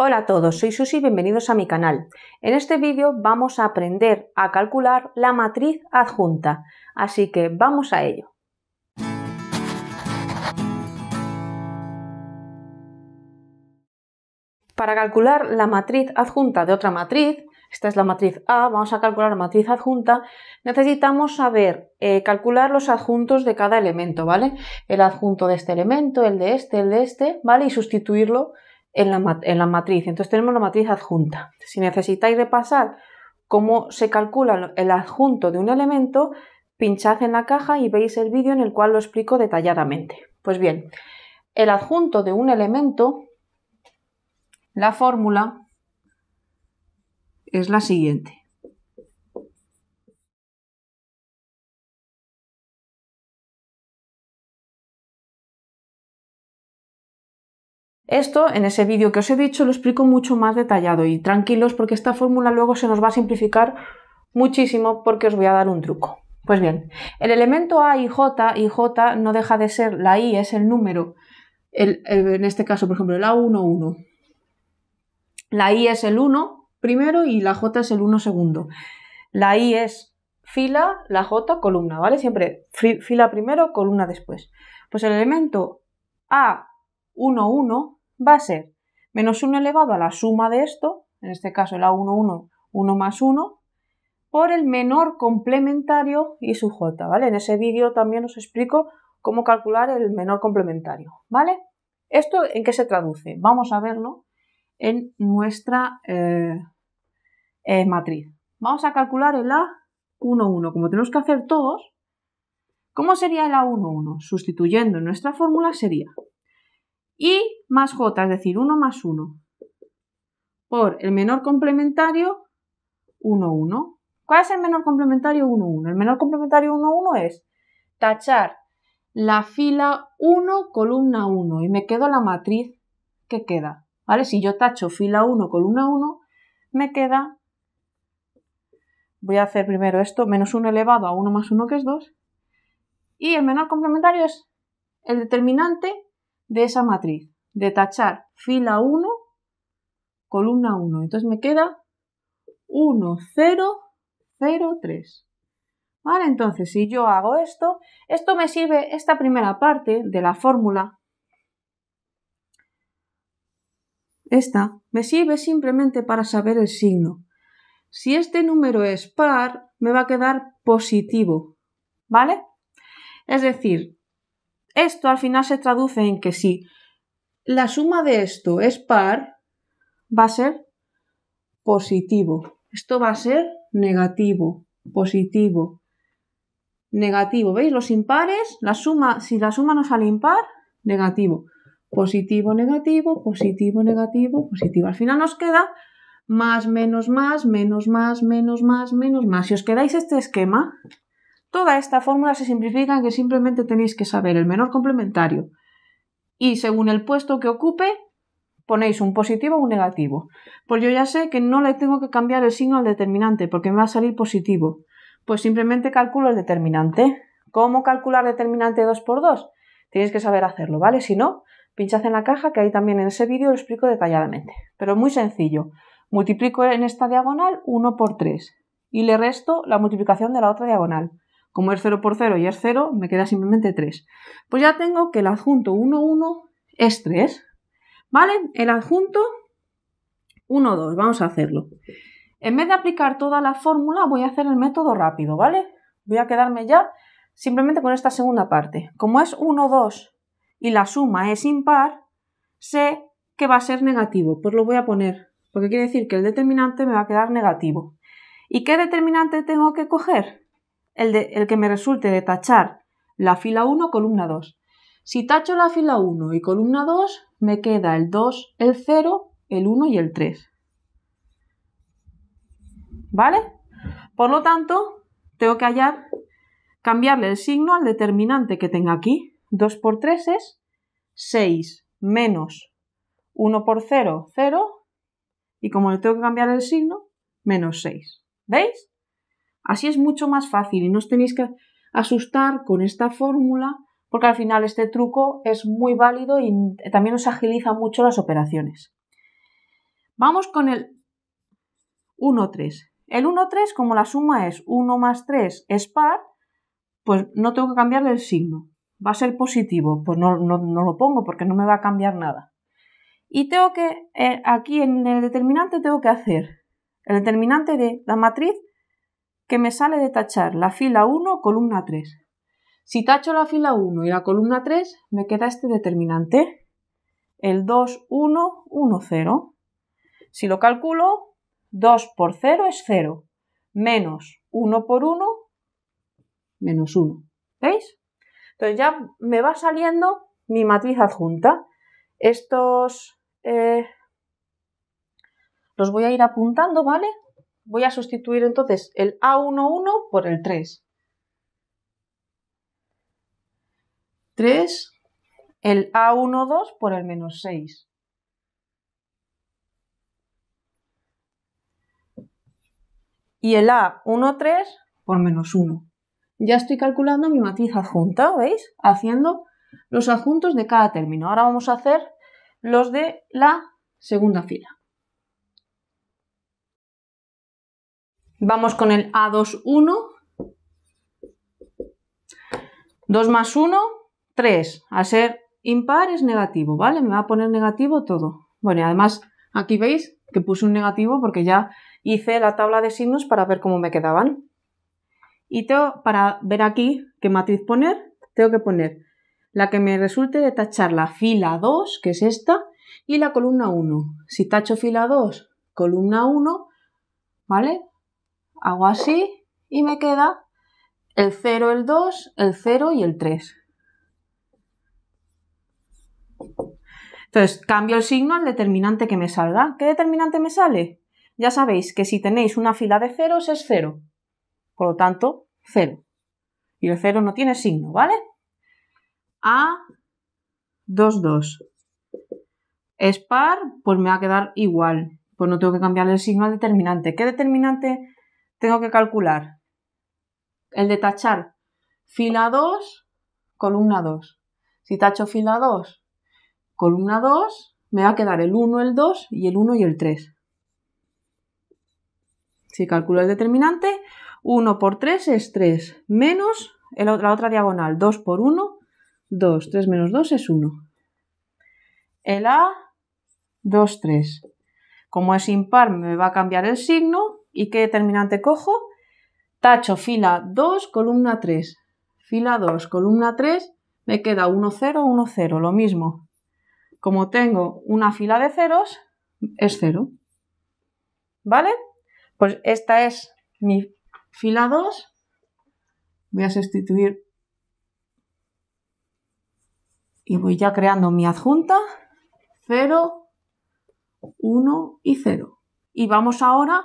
Hola a todos, soy Susi y bienvenidos a mi canal. En este vídeo vamos a aprender a calcular la matriz adjunta, así que vamos a ello. Para calcular la matriz adjunta de otra matriz, esta es la matriz A, vamos a calcular la matriz adjunta, necesitamos saber eh, calcular los adjuntos de cada elemento, ¿vale? El adjunto de este elemento, el de este, el de este, ¿vale? Y sustituirlo en la, matriz. Entonces tenemos la matriz adjunta. Si necesitáis repasar cómo se calcula el adjunto de un elemento, pinchad en la caja y veis el vídeo en el cual lo explico detalladamente. Pues bien, el adjunto de un elemento, la fórmula es la siguiente. Esto, en ese vídeo que os he dicho, lo explico mucho más detallado y tranquilos porque esta fórmula luego se nos va a simplificar muchísimo porque os voy a dar un truco. Pues bien, el elemento A y J, y J no deja de ser, la I es el número, en este caso, por ejemplo, el a 11 La I es el 1 primero y la J es el 1 segundo. La I es fila, la J columna, ¿vale? Siempre fila primero, columna después. Pues el elemento A1, 11 va a ser menos 1 elevado a la suma de esto, en este caso el A11, 1 más 1, por el menor complementario y su j, ¿vale? En ese vídeo también os explico cómo calcular el menor complementario, ¿vale? ¿Esto en qué se traduce? Vamos a verlo en nuestra eh, eh, matriz. Vamos a calcular el A11, como tenemos que hacer todos. ¿Cómo sería el A11? Sustituyendo nuestra fórmula sería y más j, es decir, 1 más 1, por el menor complementario 1, 1. ¿Cuál es el menor complementario 1, 1? El menor complementario 1, 1 es tachar la fila 1, columna 1 y me quedo la matriz que queda. ¿Vale? Si yo tacho fila 1, columna 1, me queda, voy a hacer primero esto, menos 1 elevado a 1 más 1 que es 2, y el menor complementario es el determinante de esa matriz, de tachar fila 1, columna 1. Entonces me queda 1, 0, 0, 3. ¿Vale? Entonces, si yo hago esto, esto me sirve, esta primera parte de la fórmula, esta, me sirve simplemente para saber el signo. Si este número es par, me va a quedar positivo, ¿vale? Es decir, esto al final se traduce en que si la suma de esto es par, va a ser positivo. Esto va a ser negativo, positivo, negativo. ¿Veis? Los impares, la suma, si la suma nos sale impar, negativo. Positivo, negativo, positivo, negativo, positivo. Al final nos queda más, menos, más, menos, más, menos, más, menos, más. Si os quedáis este esquema, Toda esta fórmula se simplifica en que simplemente tenéis que saber el menor complementario y según el puesto que ocupe ponéis un positivo o un negativo. Pues yo ya sé que no le tengo que cambiar el signo al determinante porque me va a salir positivo. Pues simplemente calculo el determinante. ¿Cómo calcular determinante 2 por 2? Tenéis que saber hacerlo, ¿vale? Si no, pinchad en la caja que ahí también en ese vídeo lo explico detalladamente. Pero muy sencillo. Multiplico en esta diagonal 1 por 3 y le resto la multiplicación de la otra diagonal. Como es 0 por 0 y es 0, me queda simplemente 3. Pues ya tengo que el adjunto 1, 1 es 3. ¿Vale? El adjunto 1, 2. Vamos a hacerlo. En vez de aplicar toda la fórmula, voy a hacer el método rápido, ¿vale? Voy a quedarme ya simplemente con esta segunda parte. Como es 1, 2 y la suma es impar, sé que va a ser negativo, pues lo voy a poner, porque quiere decir que el determinante me va a quedar negativo. ¿Y qué determinante tengo que coger? el, que me resulte de tachar la fila 1, columna 2. Si tacho la fila 1 y columna 2, me queda el 2, el 0, el 1 y el 3. ¿Vale? Por lo tanto, tengo que hallar, cambiarle el signo al determinante que tenga aquí. 2 por 3 es 6 menos 1 por 0, 0. Y como le tengo que cambiar el signo, menos 6. ¿Veis? Así es mucho más fácil y no os tenéis que asustar con esta fórmula porque al final este truco es muy válido y también os agiliza mucho las operaciones. Vamos con el 1-3. El 1-3, como la suma es 1 más 3 es par, pues no tengo que cambiarle el signo. Va a ser positivo, pues no, lo pongo porque no me va a cambiar nada. Y tengo que, eh, aquí en el determinante tengo que hacer el determinante de la matriz que me sale de tachar la fila 1, columna 3. Si tacho la fila 1 y la columna 3, me queda este determinante, el 2, 1, 1, 0. Si lo calculo, 2 por 0 es 0, menos 1 por 1, menos 1. ¿Veis? Entonces ya me va saliendo mi matriz adjunta. Estos eh, los voy a ir apuntando, ¿vale? voy a sustituir entonces el A11 por el 3. 3, el A12 por el menos 6. Y el A13 por menos 1. Ya estoy calculando mi matriz adjunta, ¿veis? Haciendo los adjuntos de cada término. Ahora vamos a hacer los de la segunda fila. Vamos con el A21. 2 más 1, 3. Al ser impar es negativo, ¿vale? Me va a poner negativo todo. Bueno, y además aquí veis que puse un negativo porque ya hice la tabla de signos para ver cómo me quedaban. Y tengo, para ver aquí qué matriz poner, tengo que poner la que me resulte de tachar la fila 2, que es esta, y la columna 1. Si tacho fila 2, columna 1, ¿vale? hago así y me queda el 0, el 2, el 0 y el 3. Entonces, cambio el signo al determinante que me salga. ¿Qué determinante me sale? Ya sabéis que si tenéis una fila de ceros es 0, Por lo tanto, 0. Y el 0 no tiene signo, ¿vale? A, 2, 2. Es par, pues me va a quedar igual. Pues no tengo que cambiarle el signo al determinante. ¿Qué determinante tengo que calcular el de tachar fila 2, columna 2. Si tacho fila 2, columna 2, me va a quedar el 1, el 2 y el 1 y el 3. Si calculo el determinante, 1 por 3 es 3, menos la otra diagonal, 2 por 1, 2, 3 menos 2 es 1. El A, 2, 3. Como es impar, me va a cambiar el signo ¿Y qué determinante cojo? Tacho fila 2, columna 3. Fila 2, columna 3, me queda 1, 0, 1, 0, lo mismo. Como tengo una fila de ceros, es 0. ¿Vale? Pues esta es mi fila 2. Voy a sustituir y voy ya creando mi adjunta 0, 1 y 0. Y vamos ahora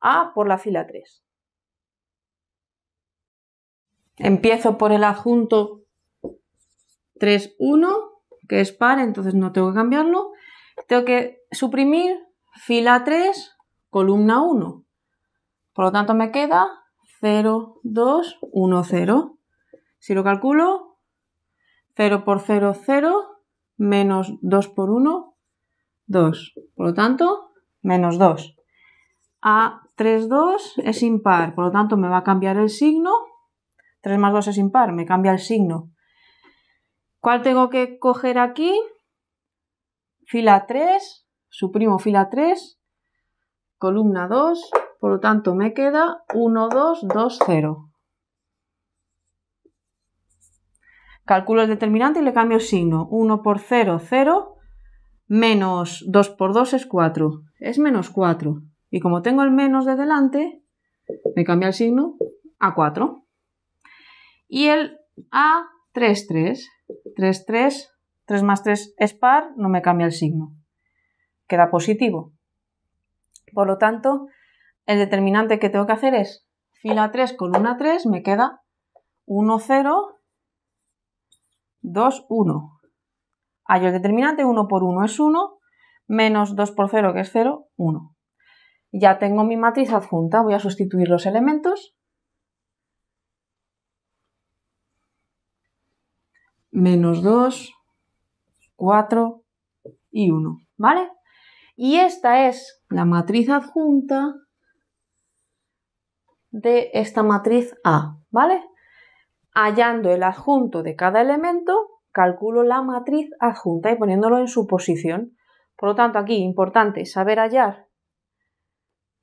a por la fila 3. Empiezo por el adjunto 1, que es par, entonces no tengo que cambiarlo. Tengo que suprimir fila 3, columna 1. Por lo tanto me queda 0, 2, 1, 0. Si lo calculo, 0 por 0, 0, menos 2 por 1, 2. Por lo tanto, menos 2. A 3, 2 es impar, por lo tanto me va a cambiar el signo. 3 más 2 es impar, me cambia el signo. ¿Cuál tengo que coger aquí? Fila 3, suprimo fila 3, columna 2, por lo tanto me queda 1, 2, 2, 0. Calculo el determinante y le cambio el signo. 1 por 0, 0, menos 2 por 2 es 4, es menos 4. Y como tengo el menos de delante, me cambia el signo a 4. Y el A, 3, 3. 3, 3, 3 más 3 es par, no me cambia el signo. Queda positivo. Por lo tanto, el determinante que tengo que hacer es fila 3 con una 3, me queda 1, 0, 2, 1. Hay el determinante, 1 por 1 es 1, menos 2 por 0 que es 0, 1. Ya tengo mi matriz adjunta, voy a sustituir los elementos. Menos 2, 4 y 1, ¿vale? Y esta es la matriz adjunta de esta matriz A, ¿vale? Hallando el adjunto de cada elemento, calculo la matriz adjunta y poniéndolo en su posición. Por lo tanto, aquí importante saber hallar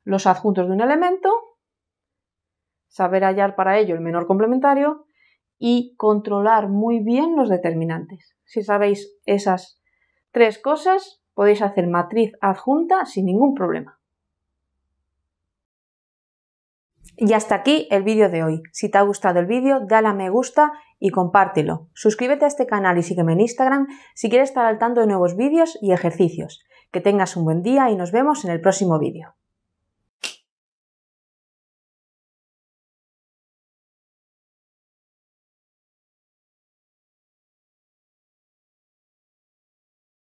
los adjuntos de un elemento, saber hallar para ello el menor complementario y controlar muy bien los determinantes. Si sabéis esas tres cosas, podéis hacer matriz adjunta sin ningún problema. Y hasta aquí el vídeo de hoy. Si te ha gustado el vídeo, dale a me gusta y compártelo. Suscríbete a este canal y sígueme en Instagram si quieres estar al tanto de nuevos vídeos y ejercicios. Que tengas un buen día y nos vemos en el próximo vídeo.